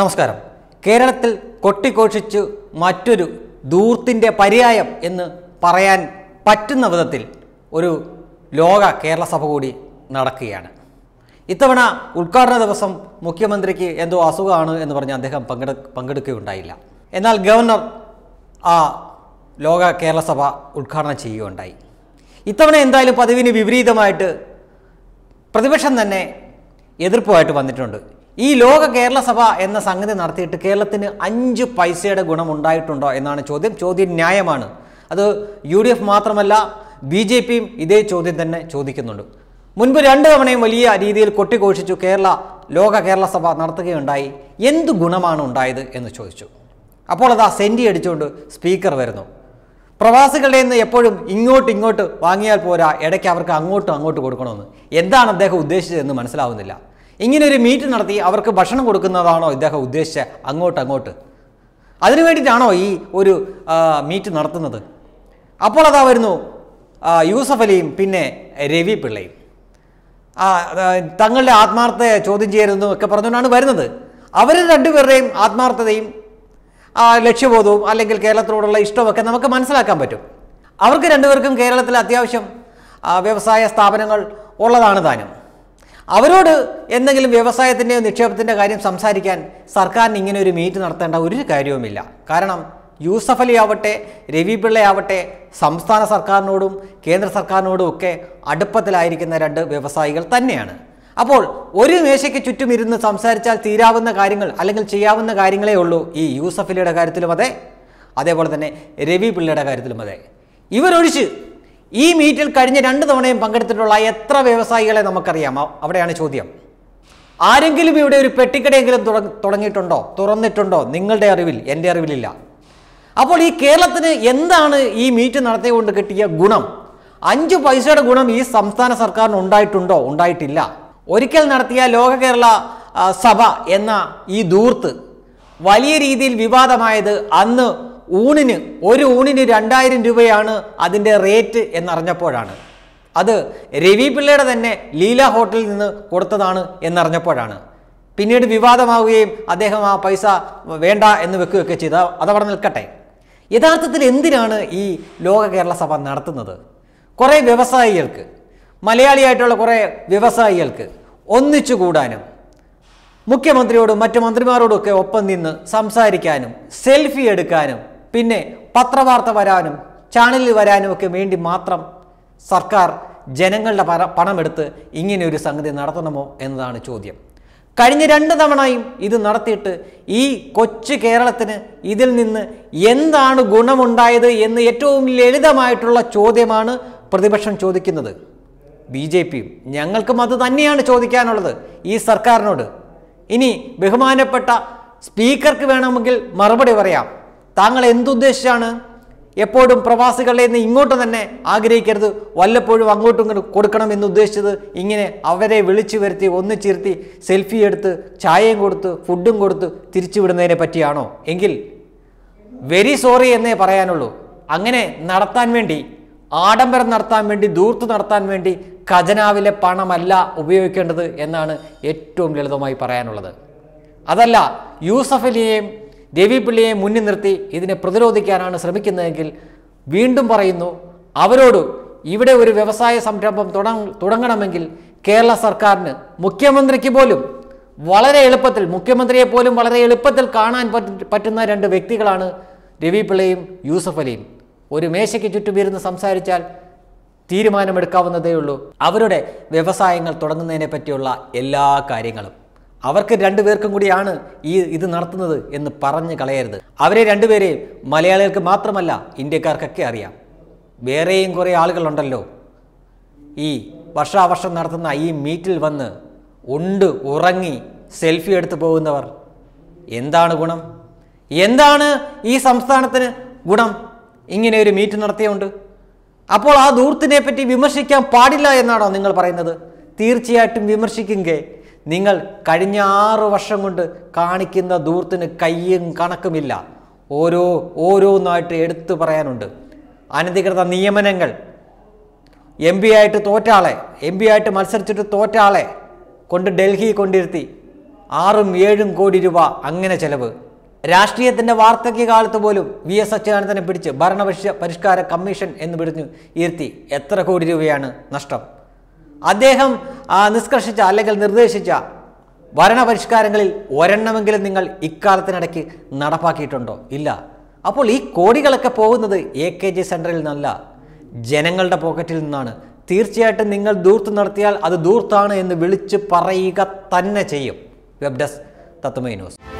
നമസ്കാരം കേരളത്തിൽ കൊട്ടിഘോഷിച്ച് മറ്റൊരു ദൂർത്തിൻ്റെ പര്യായം എന്ന് പറയാൻ പറ്റുന്ന വിധത്തിൽ ഒരു ലോക കേരള സഭ കൂടി നടക്കുകയാണ് ഇത്തവണ ഉദ്ഘാടന ദിവസം മുഖ്യമന്ത്രിക്ക് എന്തോ അസുഖമാണ് എന്ന് പറഞ്ഞ് അദ്ദേഹം പങ്കെടു പങ്കെടുക്കുകയുണ്ടായില്ല എന്നാൽ ഗവർണർ ആ ലോക കേരള സഭ ഉദ്ഘാടനം ചെയ്യുകയുണ്ടായി ഇത്തവണ എന്തായാലും പതിവിന് വിപരീതമായിട്ട് പ്രതിപക്ഷം തന്നെ എതിർപ്പുമായിട്ട് വന്നിട്ടുണ്ട് ഈ ലോക കേരള സഭ എന്ന സംഗതി നടത്തിയിട്ട് കേരളത്തിന് അഞ്ച് പൈസയുടെ ഗുണം ഉണ്ടായിട്ടുണ്ടോ എന്നാണ് ചോദ്യം ചോദ്യം ന്യായമാണ് അത് യു ഡി എഫ് മാത്രമല്ല ബി ജെ പിയും ഇതേ ചോദ്യം തന്നെ ചോദിക്കുന്നുണ്ട് മുൻപ് രണ്ട് തവണയും വലിയ രീതിയിൽ കൊട്ടിഘോഷിച്ചു കേരള ലോക കേരള സഭ നടത്തുകയുണ്ടായി എന്ത് ഗുണമാണ് ഉണ്ടായത് എന്ന് ചോദിച്ചു അപ്പോൾ അത് ആ സെൻറ്റി അടിച്ചുകൊണ്ട് സ്പീക്കർ വരുന്നു പ്രവാസികളുടെ നിന്ന് എപ്പോഴും ഇങ്ങോട്ട് ഇങ്ങോട്ട് വാങ്ങിയാൽ പോരാ ഇടയ്ക്ക് അവർക്ക് അങ്ങോട്ടും അങ്ങോട്ട് കൊടുക്കണമെന്ന് എന്താണ് അദ്ദേഹം ഉദ്ദേശിച്ചതെന്ന് മനസ്സിലാവുന്നില്ല ഇങ്ങനെ ഒരു മീറ്റ് നടത്തി അവർക്ക് ഭക്ഷണം കൊടുക്കുന്നതാണോ ഇദ്ദേഹം ഉദ്ദേശിച്ച അങ്ങോട്ട് അങ്ങോട്ട് അതിനു വേണ്ടിയിട്ടാണോ ഈ ഒരു മീറ്റ് നടത്തുന്നത് അപ്പോൾ അതാ വരുന്നു യൂസഫ് അലിയും പിന്നെ രവി പിള്ളയും തങ്ങളുടെ ആത്മാർത്ഥത ചോദ്യം ചെയ്യരുതെന്നും ഒക്കെ പറഞ്ഞുകൊണ്ടാണ് വരുന്നത് അവരിൽ രണ്ടുപേരുടെയും ആത്മാർത്ഥതയും ലക്ഷ്യബോധവും അല്ലെങ്കിൽ കേരളത്തിനോടുള്ള ഇഷ്ടമൊക്കെ നമുക്ക് മനസ്സിലാക്കാൻ പറ്റും അവർക്ക് രണ്ടുപേർക്കും കേരളത്തിൽ അത്യാവശ്യം വ്യവസായ സ്ഥാപനങ്ങൾ ഉള്ളതാണ് താനും അവരോട് എന്തെങ്കിലും വ്യവസായത്തിൻ്റെയോ നിക്ഷേപത്തിൻ്റെ കാര്യം സംസാരിക്കാൻ സർക്കാരിന് ഇങ്ങനെ ഒരു മീറ്റ് നടത്തേണ്ട ഒരു കാര്യവുമില്ല കാരണം യൂസഫ് അലി ആവട്ടെ രവി പിള്ളയാവട്ടെ സംസ്ഥാന സർക്കാരിനോടും കേന്ദ്ര സർക്കാരിനോടും ഒക്കെ അടുപ്പത്തിലായിരിക്കുന്ന രണ്ട് വ്യവസായികൾ തന്നെയാണ് അപ്പോൾ ഒരു മേശയ്ക്ക് ചുറ്റും ഇരുന്ന് സംസാരിച്ചാൽ തീരാവുന്ന കാര്യങ്ങൾ അല്ലെങ്കിൽ ചെയ്യാവുന്ന കാര്യങ്ങളേ ഉള്ളൂ ഈ യൂസഫ് അലിയുടെ കാര്യത്തിലും അതെ അതേപോലെ തന്നെ രവി പിള്ളയുടെ കാര്യത്തിലും അതെ ഇവരൊഴിച്ച് ഈ മീറ്റിൽ കഴിഞ്ഞ രണ്ട് തവണയും പങ്കെടുത്തിട്ടുള്ള എത്ര വ്യവസായികളെ നമുക്കറിയാം അവിടെയാണ് ചോദ്യം ആരെങ്കിലും ഇവിടെ ഒരു പെട്ടിക്കടയെങ്കിലും തുടങ്ങിയിട്ടുണ്ടോ തുറന്നിട്ടുണ്ടോ നിങ്ങളുടെ അറിവിൽ എൻ്റെ അറിവിലില്ല അപ്പോൾ ഈ കേരളത്തിന് എന്താണ് ഈ മീറ്റ് നടത്തിയുകൊണ്ട് കിട്ടിയ ഗുണം അഞ്ച് പൈസയുടെ ഗുണം ഈ സംസ്ഥാന സർക്കാരിന് ഉണ്ടായിട്ടുണ്ടോ ഉണ്ടായിട്ടില്ല ഒരിക്കൽ നടത്തിയ ലോക കേരള സഭ എന്ന ഈ ദൂർത്ത് വലിയ രീതിയിൽ വിവാദമായത് അന്ന് ഊണിന് ഒരു ഊണിന് രണ്ടായിരം രൂപയാണ് അതിൻ്റെ റേറ്റ് എന്നറിഞ്ഞപ്പോഴാണ് അത് രവി പിള്ളയുടെ തന്നെ ലീല ഹോട്ടലിൽ നിന്ന് കൊടുത്തതാണ് എന്നറിഞ്ഞപ്പോഴാണ് പിന്നീട് വിവാദമാവുകയും അദ്ദേഹം ആ പൈസ വേണ്ട എന്ന് വെക്കുകയൊക്കെ ചെയ്ത അതവിടെ നിൽക്കട്ടെ യഥാർത്ഥത്തിൽ എന്തിനാണ് ഈ ലോക കേരള സഭ നടത്തുന്നത് കുറേ വ്യവസായികൾക്ക് മലയാളിയായിട്ടുള്ള കുറേ വ്യവസായികൾക്ക് ഒന്നിച്ചു കൂടാനും മുഖ്യമന്ത്രിയോടും മറ്റു മന്ത്രിമാരോടും ഒക്കെ ഒപ്പം നിന്ന് സംസാരിക്കാനും സെൽഫി എടുക്കാനും പിന്നെ പത്രവാർത്ത വരാനും ചാനലിൽ ഒക്കെ വേണ്ടി മാത്രം സർക്കാർ ജനങ്ങളുടെ പണ പണമെടുത്ത് ഇങ്ങനെ ഒരു സംഗതി നടത്തണമോ എന്നതാണ് ചോദ്യം കഴിഞ്ഞ രണ്ട് തവണയും ഇത് നടത്തിയിട്ട് ഈ കൊച്ചു കേരളത്തിന് ഇതിൽ നിന്ന് എന്താണ് ഗുണമുണ്ടായത് എന്ന് ഏറ്റവും ലളിതമായിട്ടുള്ള ചോദ്യമാണ് പ്രതിപക്ഷം ചോദിക്കുന്നത് ബി ജെ പിയും ഞങ്ങൾക്കും അത് തന്നെയാണ് ചോദിക്കാനുള്ളത് ഈ സർക്കാരിനോട് ഇനി ബഹുമാനപ്പെട്ട സ്പീക്കർക്ക് വേണമെങ്കിൽ മറുപടി പറയാം താങ്കൾ എന്തുദ്ദേശിച്ചാണ് എപ്പോഴും പ്രവാസികളെ നിന്ന് ഇങ്ങോട്ട് തന്നെ ആഗ്രഹിക്കരുത് വല്ലപ്പോഴും അങ്ങോട്ടും കൊടുക്കണം എന്ന് ഉദ്ദേശിച്ചത് ഇങ്ങനെ അവരെ വിളിച്ചു വരുത്തി ഒന്നിച്ചിരുത്തി സെൽഫി എടുത്ത് ചായയും കൊടുത്ത് ഫുഡും കൊടുത്ത് വിടുന്നതിനെ പറ്റിയാണോ എങ്കിൽ വെരി സോറി എന്നേ പറയാനുള്ളൂ അങ്ങനെ നടത്താൻ വേണ്ടി ആഡംബരം നടത്താൻ വേണ്ടി ദൂർത്ത് നടത്താൻ വേണ്ടി ഖജനാവിലെ പണമല്ല ഉപയോഗിക്കേണ്ടത് എന്നാണ് ഏറ്റവും ലളിതമായി പറയാനുള്ളത് അതല്ല യൂസഫലിയെയും ദേവിപിള്ളിയെ മുന്നിൽ നിർത്തി ഇതിനെ പ്രതിരോധിക്കാനാണ് ശ്രമിക്കുന്നതെങ്കിൽ വീണ്ടും പറയുന്നു അവരോട് ഇവിടെ ഒരു വ്യവസായ സംരംഭം തുടങ്ങണമെങ്കിൽ കേരള സർക്കാരിന് മുഖ്യമന്ത്രിക്ക് പോലും വളരെ എളുപ്പത്തിൽ മുഖ്യമന്ത്രിയെ പോലും വളരെ എളുപ്പത്തിൽ കാണാൻ പറ്റുന്ന രണ്ട് വ്യക്തികളാണ് രവി പിള്ളയും യൂസഫ് അലിയും ഒരു മേശയ്ക്ക് ചുറ്റുമിരുന്ന് സംസാരിച്ചാൽ തീരുമാനമെടുക്കാവുന്നതേ ഉള്ളൂ അവരുടെ വ്യവസായങ്ങൾ തുടങ്ങുന്നതിനെ പറ്റിയുള്ള എല്ലാ കാര്യങ്ങളും അവർക്ക് രണ്ടുപേർക്കും കൂടിയാണ് ഈ ഇത് നടത്തുന്നത് എന്ന് പറഞ്ഞു കളയരുത് അവരെ രണ്ടുപേരെയും മലയാളികൾക്ക് മാത്രമല്ല ഇന്ത്യക്കാർക്കൊക്കെ അറിയാം വേറെയും കുറേ ആളുകളുണ്ടല്ലോ ഈ വർഷാവർഷം നടത്തുന്ന ഈ മീറ്റിൽ വന്ന് ഉണ്ട് ഉറങ്ങി സെൽഫി എടുത്തു പോകുന്നവർ എന്താണ് ഗുണം എന്താണ് ഈ സംസ്ഥാനത്തിന് ഗുണം ഇങ്ങനെ ഒരു മീറ്റ് നടത്തിയുണ്ട് അപ്പോൾ ആ ദൂർത്തിനെ പറ്റി വിമർശിക്കാൻ പാടില്ല എന്നാണോ നിങ്ങൾ പറയുന്നത് തീർച്ചയായിട്ടും വിമർശിക്കുങ്കേ നിങ്ങൾ കഴിഞ്ഞ ആറ് വർഷം കൊണ്ട് കാണിക്കുന്ന ദൂർത്തിന് കയ്യും കണക്കുമില്ല ഓരോ ഓരോന്നായിട്ട് എടുത്തു പറയാനുണ്ട് അനധികൃത നിയമനങ്ങൾ എം പി ആയിട്ട് തോറ്റാളെ എം പി ആയിട്ട് മത്സരിച്ചിട്ട് തോറ്റാളെ കൊണ്ട് ഡൽഹി കൊണ്ടിരുത്തി ആറും ഏഴും കോടി രൂപ അങ്ങനെ ചെലവ് രാഷ്ട്രീയത്തിൻ്റെ കാലത്ത് പോലും വി എസ് അച്യുതാനന്ദനെ പിടിച്ച് ഭരണപക്ഷ പരിഷ്കാര കമ്മീഷൻ എന്ന് പിടിഞ്ഞു ഇരുത്തി എത്ര കോടി രൂപയാണ് നഷ്ടം അദ്ദേഹം നിഷ്കർഷിച്ച അല്ലെങ്കിൽ നിർദ്ദേശിച്ച ഭരണപരിഷ്കാരങ്ങളിൽ ഒരെണ്ണമെങ്കിലും നിങ്ങൾ ഇക്കാലത്തിനിടയ്ക്ക് നടപ്പാക്കിയിട്ടുണ്ടോ ഇല്ല അപ്പോൾ ഈ കോടികളൊക്കെ പോകുന്നത് എ കെ ജി സെൻറ്ററിൽ നിന്നല്ല ജനങ്ങളുടെ പോക്കറ്റിൽ നിന്നാണ് തീർച്ചയായിട്ടും നിങ്ങൾ ദൂർത്ത് നടത്തിയാൽ അത് ദൂർത്താണ് എന്ന് വിളിച്ച് പറയുക തന്നെ ചെയ്യും വെബ് ഡെസ്ക് തത്വമൈ ന്യൂസ്